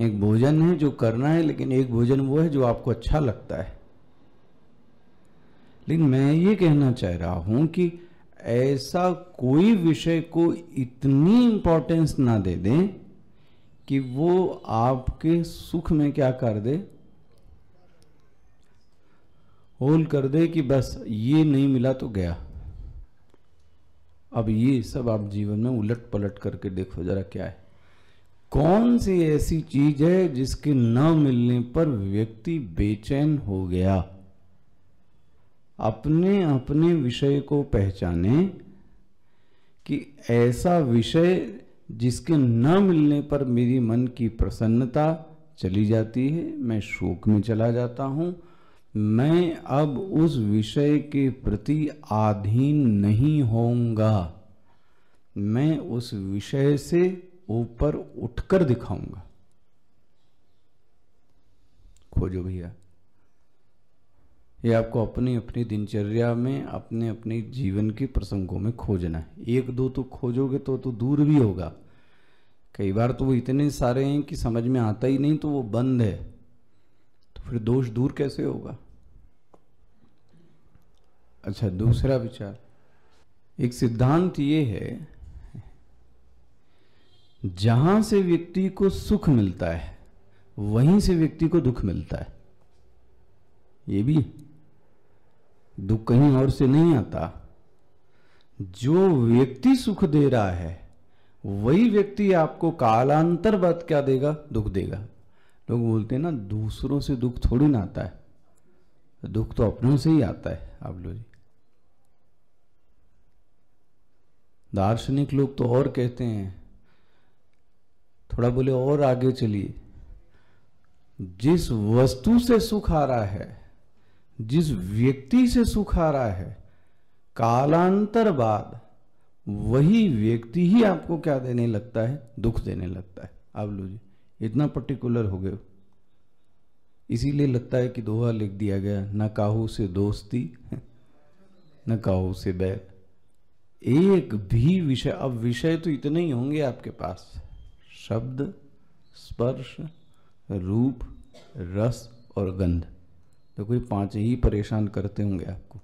एक भोजन है जो करना है लेकिन एक भोजन वो है जो आपको अच्छा लगता है लेकिन मैं ये कहना चाह रहा हूं कि ऐसा कोई विषय को इतनी इंपॉर्टेंस ना दे दें कि वो आपके सुख में क्या कर दे होल कर दे कि बस ये नहीं मिला तो गया अब ये सब आप जीवन में उलट पलट करके देखो जरा क्या है कौन सी ऐसी चीज है जिसके न मिलने पर व्यक्ति बेचैन हो गया अपने अपने विषय को पहचाने कि ऐसा विषय जिसके न मिलने पर मेरी मन की प्रसन्नता चली जाती है मैं शोक में चला जाता हूँ मैं अब उस विषय के प्रति आधीन नहीं होऊंगा मैं उस विषय से ऊपर उठकर दिखाऊंगा खोजो भैया ये आपको अपनी अपनी दिनचर्या में अपने अपने जीवन के प्रसंगों में खोजना है एक दो तो खोजोगे तो तो दूर भी होगा कई बार तो वो इतने सारे हैं कि समझ में आता ही नहीं तो वो बंद है तो फिर दोष दूर कैसे होगा अच्छा दूसरा विचार एक सिद्धांत ये है जहां से व्यक्ति को सुख मिलता है वहीं से व्यक्ति को दुख मिलता है ये भी दुख कहीं और से नहीं आता जो व्यक्ति सुख दे रहा है वही व्यक्ति आपको कालांतर बाद क्या देगा दुख देगा लोग बोलते हैं ना दूसरों से दुख थोड़ी ना आता है दुख तो अपनों से ही आता है आप लोग दार्शनिक लोग तो और कहते हैं थोड़ा बोले और आगे चलिए जिस वस्तु से सुख आ रहा है जिस व्यक्ति से सुख आ रहा है कालांतर बाद वही व्यक्ति ही आपको क्या देने लगता है दुख देने लगता है आप लो जी इतना पर्टिकुलर हो गए इसीलिए लगता है कि दोहा लिख दिया गया न काहू से दोस्ती न काहू से बैर एक भी विषय अब विषय तो इतने ही होंगे आपके पास शब्द स्पर्श रूप रस और गंध तो कोई पांच ही परेशान करते होंगे आपको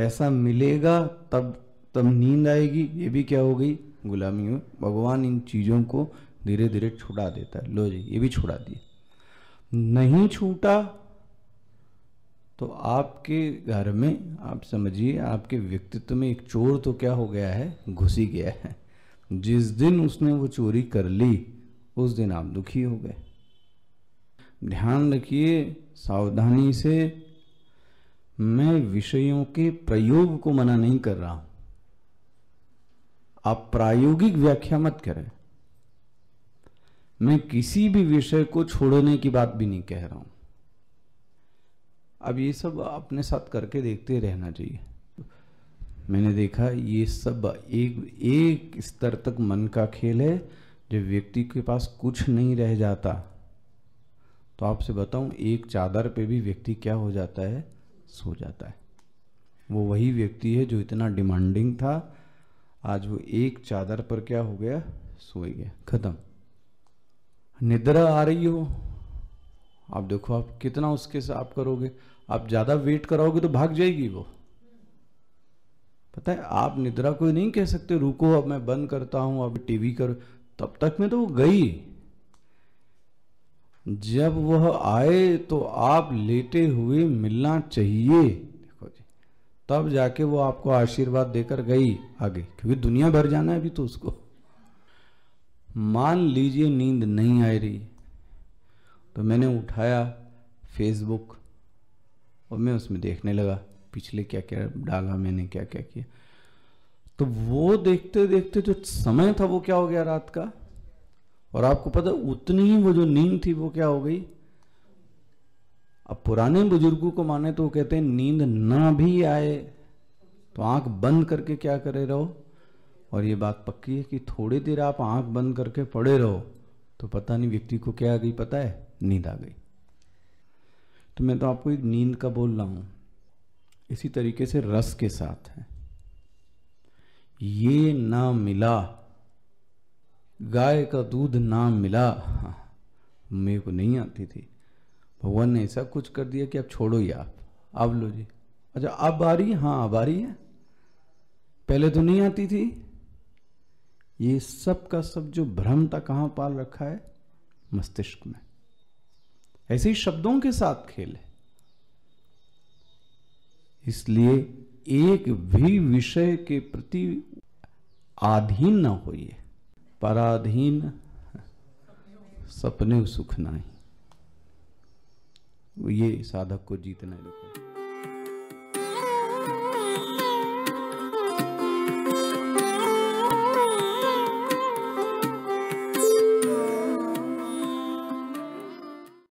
ऐसा मिलेगा तब तब नींद आएगी ये भी क्या हो गई गुलामी में भगवान इन चीज़ों को धीरे धीरे छुड़ा देता है लो जी ये भी छुड़ा दिए नहीं छूटा तो आपके घर में आप समझिए आपके व्यक्तित्व में एक चोर तो क्या हो गया है घुसी गया है जिस दिन उसने वो चोरी कर ली उस दिन आप दुखी हो गए ध्यान रखिए सावधानी से मैं विषयों के प्रयोग को मना नहीं कर रहा हूं आप प्रायोगिक व्याख्या मत करें मैं किसी भी विषय को छोड़ने की बात भी नहीं कह रहा हूं अब ये सब अपने साथ करके देखते रहना चाहिए मैंने देखा ये सब एक एक स्तर तक मन का खेल है जब व्यक्ति के पास कुछ नहीं रह जाता तो आपसे बताऊं एक चादर पे भी व्यक्ति क्या हो जाता है सो जाता है वो वही व्यक्ति है जो इतना डिमांडिंग था आज वो एक चादर पर क्या हो गया सो गया खत्म निद्रा आ रही हो आप देखो आप कितना उसके साथ आप करोगे आप ज़्यादा वेट कराओगे तो भाग जाएगी वो पता है आप निद्रा को नहीं कह सकते रुको अब मैं बंद करता हूं अब टीवी कर तब तक में तो वो गई जब वह आए तो आप लेटे हुए मिलना चाहिए देखो जी तब जाके वो आपको आशीर्वाद देकर गई आगे क्योंकि दुनिया भर जाना है अभी तो उसको मान लीजिए नींद नहीं आ रही तो मैंने उठाया फेसबुक और मैं उसमें देखने लगा पिछले क्या क्या डाला मैंने क्या क्या किया तो वो देखते देखते जो समय था वो क्या हो गया रात का और आपको पता उतनी ही वो जो नींद थी वो क्या हो गई अब पुराने बुजुर्गों को माने तो वो कहते हैं नींद ना भी आए तो आंख बंद करके क्या करे रहो और ये बात पक्की है कि थोड़ी देर आप आंख बंद करके पड़े रहो तो पता नहीं व्यक्ति को क्या आ गई पता है नींद आ गई तो मैं तो आपको नींद का बोल रहा हूं इसी तरीके से रस के साथ है ये ना मिला गाय का दूध ना मिला हाँ, मेरे को नहीं आती थी भगवान ने ऐसा कुछ कर दिया कि अब छोड़ो ही आप अब लो जी अच्छा अब आ रही है हाँ अब आ रही है पहले तो नहीं आती थी ये सब का सब जो भ्रम था कहाँ पाल रखा है मस्तिष्क में ऐसे ही शब्दों के साथ खेल है इसलिए एक भी विषय के प्रति आधीन न होइए पराधीन सपने सुख नहीं ये साधक को जीतना लिखो